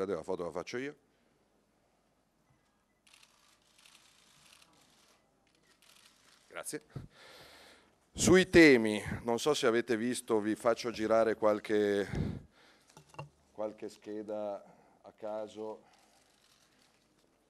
Scusate, la foto la faccio io. Grazie. Sui temi, non so se avete visto, vi faccio girare qualche, qualche scheda a caso.